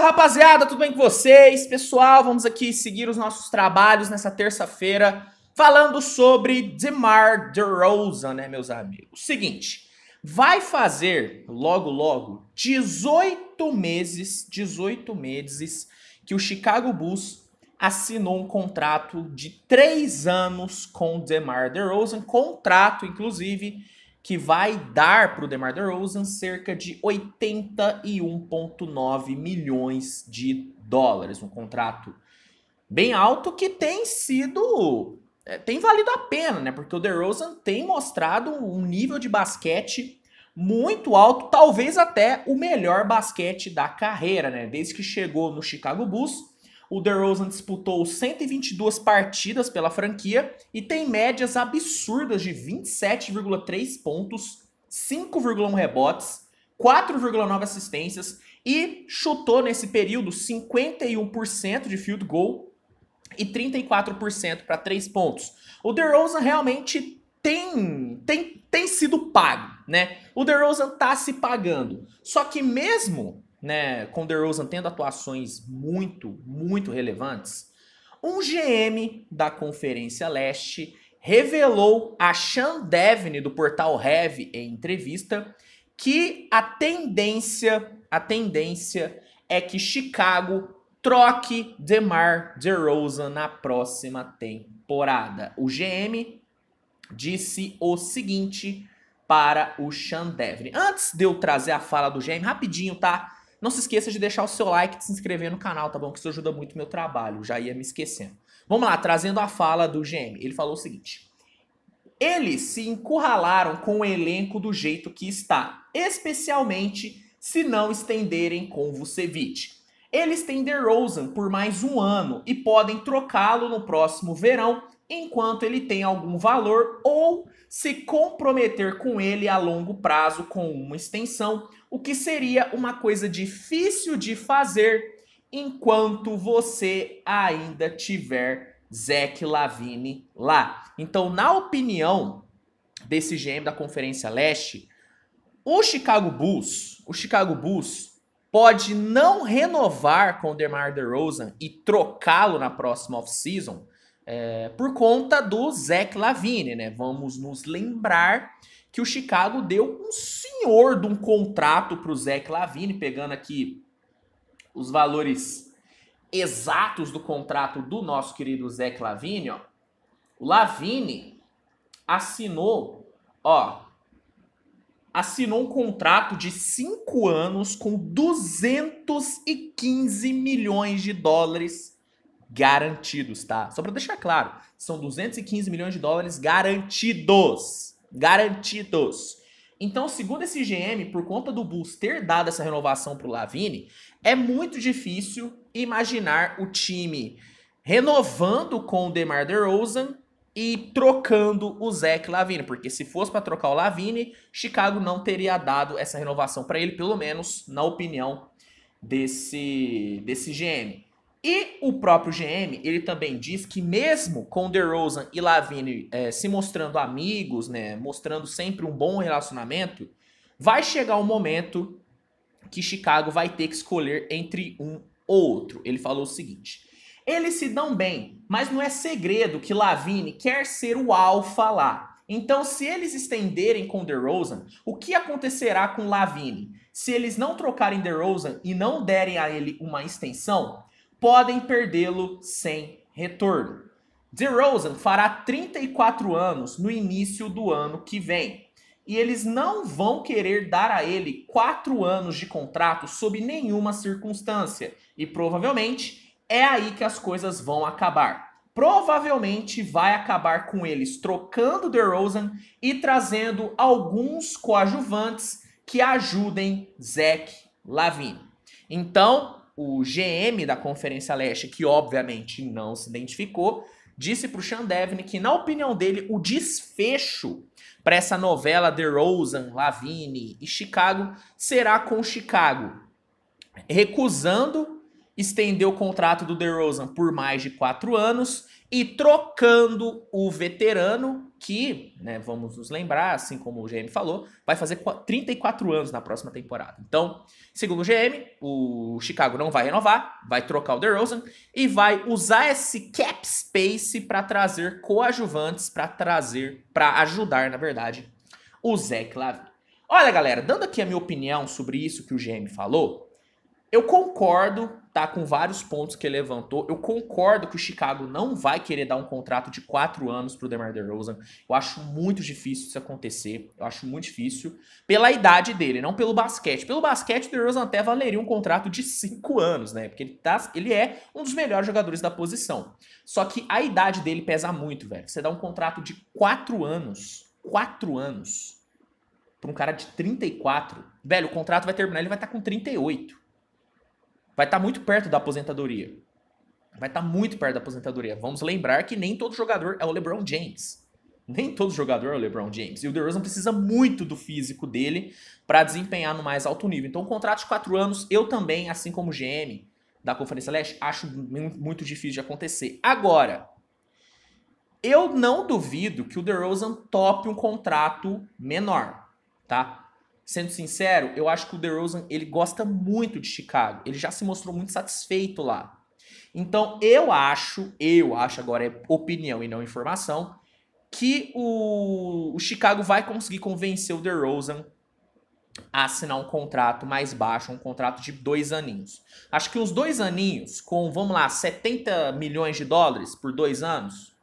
Salve, rapaziada, tudo bem com vocês? Pessoal, vamos aqui seguir os nossos trabalhos nessa terça-feira, falando sobre DeMar DeRozan, né, meus amigos? Seguinte, vai fazer logo logo 18 meses, 18 meses que o Chicago Bulls assinou um contrato de 3 anos com DeMar DeRozan, contrato inclusive que vai dar para o DeMar DeRozan cerca de 81,9 milhões de dólares. Um contrato bem alto que tem sido. É, tem valido a pena, né? Porque o DeRozan tem mostrado um nível de basquete muito alto, talvez até o melhor basquete da carreira, né? Desde que chegou no Chicago Bulls o DeRozan disputou 122 partidas pela franquia e tem médias absurdas de 27,3 pontos, 5,1 rebotes, 4,9 assistências e chutou nesse período 51% de field goal e 34% para 3 pontos. O DeRozan realmente tem, tem, tem sido pago, né? O DeRozan tá se pagando. Só que mesmo né, com DeRozan tendo atuações muito, muito relevantes, um GM da Conferência Leste revelou a Sean Devine do portal Heavy em entrevista que a tendência, a tendência é que Chicago troque DeMar DeRozan na próxima temporada. O GM disse o seguinte para o Sean Devine. Antes de eu trazer a fala do GM, rapidinho, tá? Não se esqueça de deixar o seu like e de se inscrever no canal, tá bom? Que isso ajuda muito o meu trabalho, já ia me esquecendo. Vamos lá, trazendo a fala do GM. Ele falou o seguinte: Eles se encurralaram com o elenco do jeito que está, especialmente se não estenderem com Vucevic. Eles têm DeRozan por mais um ano e podem trocá-lo no próximo verão enquanto ele tem algum valor ou se comprometer com ele a longo prazo com uma extensão o que seria uma coisa difícil de fazer enquanto você ainda tiver Zac Lavine lá. Então, na opinião desse GM da Conferência Leste, o Chicago Bulls, o Chicago Bulls pode não renovar com o DeMar DeRozan e trocá-lo na próxima offseason é, por conta do Zach Lavine, né? Vamos nos lembrar que o Chicago deu um senhor de um contrato para o Zeke Lavine, pegando aqui os valores exatos do contrato do nosso querido Zeke Lavine. Ó. O Lavine assinou, ó, assinou um contrato de cinco anos com 215 milhões de dólares garantidos, tá? Só para deixar claro, são 215 milhões de dólares garantidos. Garantidos. Então, segundo esse GM, por conta do Bulls ter dado essa renovação para o Lavine, é muito difícil imaginar o time renovando com o DeMar DeRozan e trocando o Zach Lavine, porque se fosse para trocar o Lavine, Chicago não teria dado essa renovação para ele, pelo menos na opinião desse desse GM. E o próprio GM, ele também diz que mesmo com DeRozan e Lavine é, se mostrando amigos, né, mostrando sempre um bom relacionamento, vai chegar um momento que Chicago vai ter que escolher entre um ou outro. Ele falou o seguinte: eles se dão bem, mas não é segredo que Lavine quer ser o alfa lá. Então, se eles estenderem com DeRozan, o que acontecerá com Lavine? Se eles não trocarem DeRozan e não derem a ele uma extensão, podem perdê-lo sem retorno. DeRozan fará 34 anos no início do ano que vem. E eles não vão querer dar a ele quatro anos de contrato sob nenhuma circunstância. E provavelmente é aí que as coisas vão acabar. Provavelmente vai acabar com eles trocando DeRozan e trazendo alguns coadjuvantes que ajudem Zach Lavine. Então, o GM da Conferência Leste, que obviamente não se identificou, disse para o Sean Devine que, na opinião dele, o desfecho para essa novela The Rosen, Lavigne e Chicago será com Chicago, recusando estender o contrato do DeRozan por mais de quatro anos e trocando o veterano que, né, vamos nos lembrar, assim como o GM falou, vai fazer 34 anos na próxima temporada. Então, segundo o GM, o Chicago não vai renovar, vai trocar o DeRozan e vai usar esse cap space para trazer coadjuvantes, para trazer, para ajudar, na verdade, o Zach Lavine. Olha, galera, dando aqui a minha opinião sobre isso que o GM falou, eu concordo tá com vários pontos que ele levantou. Eu concordo que o Chicago não vai querer dar um contrato de quatro anos pro DeMar DeRozan. Eu acho muito difícil isso acontecer. Eu acho muito difícil pela idade dele, não pelo basquete. Pelo basquete, o DeRozan até valeria um contrato de cinco anos, né? Porque ele, tá, ele é um dos melhores jogadores da posição. Só que a idade dele pesa muito, velho. Você dá um contrato de quatro anos, quatro anos, pra um cara de 34, velho, o contrato vai terminar, ele vai estar tá com 38 vai estar tá muito perto da aposentadoria. Vai estar tá muito perto da aposentadoria. Vamos lembrar que nem todo jogador é o LeBron James. Nem todo jogador é o LeBron James. E o DeRozan precisa muito do físico dele para desempenhar no mais alto nível. Então, um contrato de quatro anos, eu também, assim como o GM da Conferência Leste, acho muito difícil de acontecer. Agora, eu não duvido que o DeRozan tope um contrato menor, tá? sendo sincero, eu acho que o DeRozan, ele gosta muito de Chicago. Ele já se mostrou muito satisfeito lá. Então, eu acho, eu acho, agora é opinião e não informação, que o, o Chicago vai conseguir convencer o DeRozan a assinar um contrato mais baixo, um contrato de dois aninhos. Acho que uns dois aninhos, com, vamos lá, 70 milhões de dólares por dois anos,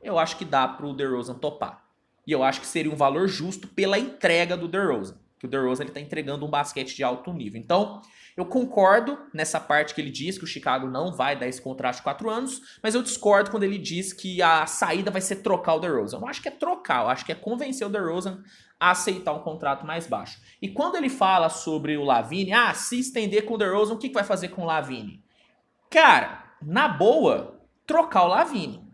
eu acho que dá para o DeRozan topar. E eu acho que seria um valor justo pela entrega do DeRozan que o DeRozan ele tá entregando um basquete de alto nível. Então, eu concordo nessa parte que ele diz que o Chicago não vai dar esse contrato de quatro anos, mas eu discordo quando ele diz que a saída vai ser trocar o DeRozan. Eu não acho que é trocar, eu acho que é convencer o DeRozan a aceitar um contrato mais baixo. E quando ele fala sobre o Lavine, ah, se estender com o DeRozan, o que, que vai fazer com o Lavine? Cara, na boa, trocar o Lavine.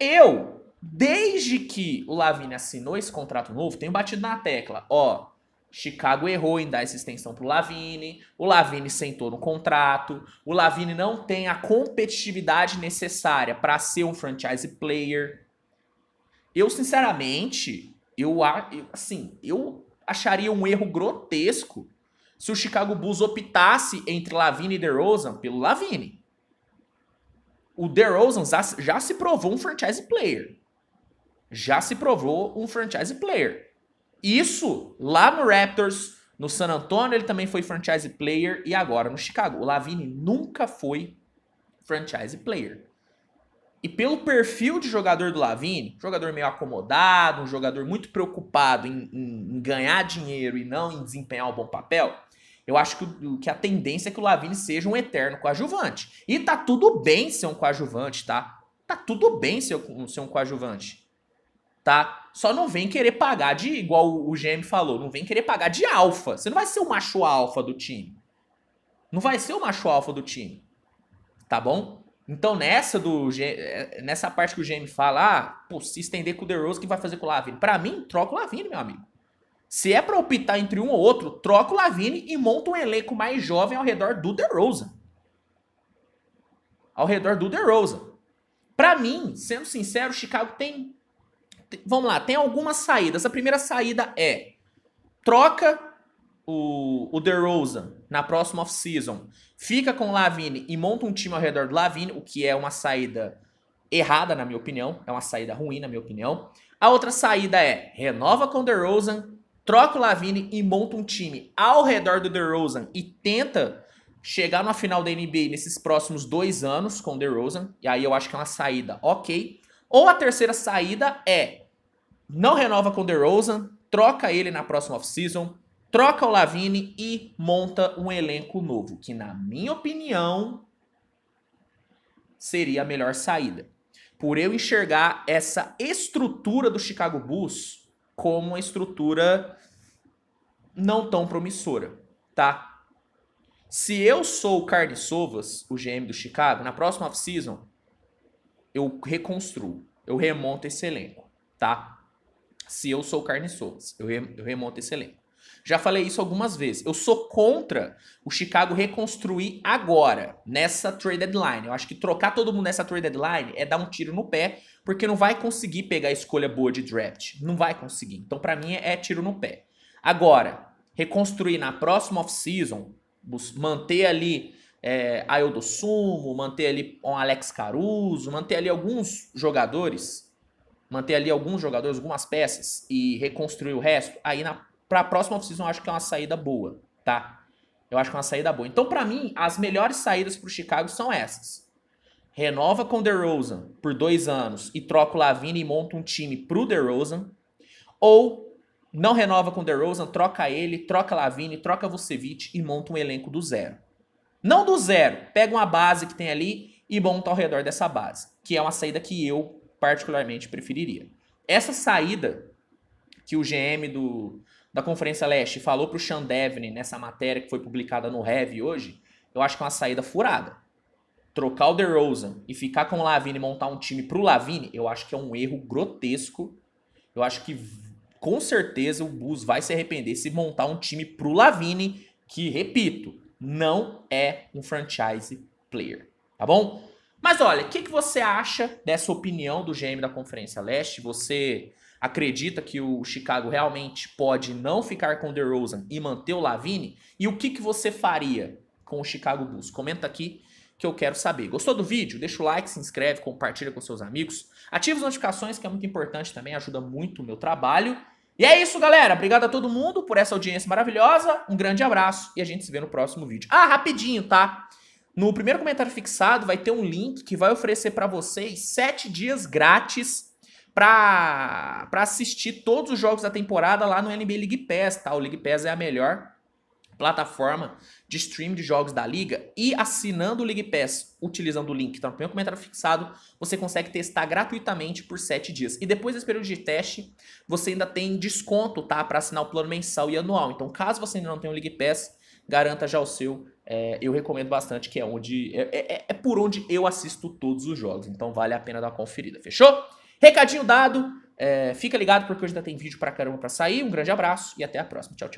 Eu, desde que o Lavine assinou esse contrato novo, tenho batido na tecla, ó Chicago errou em dar essa extensão para o Lavine, o Lavine sentou no contrato, o Lavine não tem a competitividade necessária para ser um franchise player. Eu, sinceramente, eu assim, eu acharia um erro grotesco se o Chicago Bulls optasse entre Lavine e DeRozan pelo Lavine. O DeRozan já se provou um franchise player. Já se provou um franchise player isso lá no Raptors, no San Antonio ele também foi franchise player e agora no Chicago. O Lavine nunca foi franchise player. E pelo perfil de jogador do Lavine, jogador meio acomodado, um jogador muito preocupado em, em, em ganhar dinheiro e não em desempenhar um bom papel, eu acho que, que, a tendência é que o Lavine seja um eterno coadjuvante. E tá tudo bem ser um coadjuvante, tá? Tá tudo bem ser, ser um coadjuvante, tá? Só não vem querer pagar de, igual o GM falou, não vem querer pagar de alfa. Você não vai ser o macho alfa do time. Não vai ser o macho alfa do time. Tá bom? Então, nessa do eh, nessa parte que o GM fala, ah, pô, se estender com o DeRozan, que vai fazer com o Lavine? Pra mim, troca o Lavine, meu amigo. Se é pra optar entre um ou outro, troca o Lavine e monta um elenco mais jovem ao redor do DeRozan. Ao redor do DeRozan. Pra mim, sendo sincero, o Chicago tem vamos lá, tem algumas saídas. A primeira saída é troca o, o DeRozan na próxima off-season, fica com o Lavine e monta um time ao redor do Lavine, o que é uma saída errada, na minha opinião. É uma saída ruim, na minha opinião. A outra saída é renova com o DeRozan, troca o Lavine e monta um time ao redor do DeRozan e tenta chegar na final da NBA nesses próximos dois anos com o DeRozan. E aí eu acho que é uma saída ok. Ou a terceira saída é não renova com DeRozan, troca ele na próxima offseason, troca o Lavine e monta um elenco novo, que na minha opinião seria a melhor saída. Por eu enxergar essa estrutura do Chicago Bulls como uma estrutura não tão promissora, tá? Se eu sou o Carne Sovas, o GM do Chicago, na próxima offseason eu reconstruo, eu remonto esse elenco, tá? Se eu sou carne Souza, eu, re, eu remonto esse elenco. Já falei isso algumas vezes. Eu sou contra o Chicago reconstruir agora, nessa trade deadline. Eu acho que trocar todo mundo nessa trade deadline é dar um tiro no pé, porque não vai conseguir pegar a escolha boa de draft. Não vai conseguir. Então, para mim, é tiro no pé. Agora, reconstruir na próxima off-season, manter ali é, Aildo Sumo, manter ali um Alex Caruso, manter ali alguns jogadores, manter ali alguns jogadores, algumas peças e reconstruir o resto, aí na para a próxima oficina eu acho que é uma saída boa, tá? Eu acho que é uma saída boa. Então, para mim, as melhores saídas para o Chicago são essas. Renova com o DeRozan por dois anos e troca o Lavine e monta um time pro DeRozan. Ou não renova com o DeRozan, troca ele, troca Lavine, troca Vucevic e monta um elenco do zero. Não do zero. Pega uma base que tem ali e monta ao redor dessa base, que é uma saída que eu particularmente preferiria. Essa saída que o GM do, da Conferência Leste falou para o Sean Devine nessa matéria que foi publicada no Rev hoje, eu acho que é uma saída furada. Trocar o DeRozan e ficar com o Lavine e montar um time para o Lavine, eu acho que é um erro grotesco. Eu acho que com certeza o Bus vai se arrepender se montar um time para o Lavine, que repito, não é um franchise player, tá bom? Mas olha, o que, que você acha dessa opinião do GM da Conferência Leste? Você acredita que o Chicago realmente pode não ficar com o DeRozan e manter o Lavine? E o que, que você faria com o Chicago Bulls? Comenta aqui que eu quero saber. Gostou do vídeo? Deixa o like, se inscreve, compartilha com seus amigos. Ativa as notificações, que é muito importante também, ajuda muito o meu trabalho. E é isso, galera. Obrigado a todo mundo por essa audiência maravilhosa. Um grande abraço e a gente se vê no próximo vídeo. Ah, rapidinho, tá? No primeiro comentário fixado vai ter um link que vai oferecer para vocês sete dias grátis para assistir todos os jogos da temporada lá no NBA League Pass, tá? O League Pass é a melhor plataforma de stream de jogos da liga e assinando o League Pass utilizando o link que está no primeiro comentário fixado, você consegue testar gratuitamente por 7 dias. E depois desse período de teste, você ainda tem desconto, tá, para assinar o plano mensal e anual. Então, caso você ainda não tenha o League Pass, garanta já o seu. É, eu recomendo bastante, que é onde é, é, é, é por onde eu assisto todos os jogos. Então, vale a pena dar uma conferida. Fechou? Recadinho dado. É, fica ligado porque hoje ainda tem vídeo pra caramba pra sair. Um grande abraço e até a próxima. Tchau, tchau.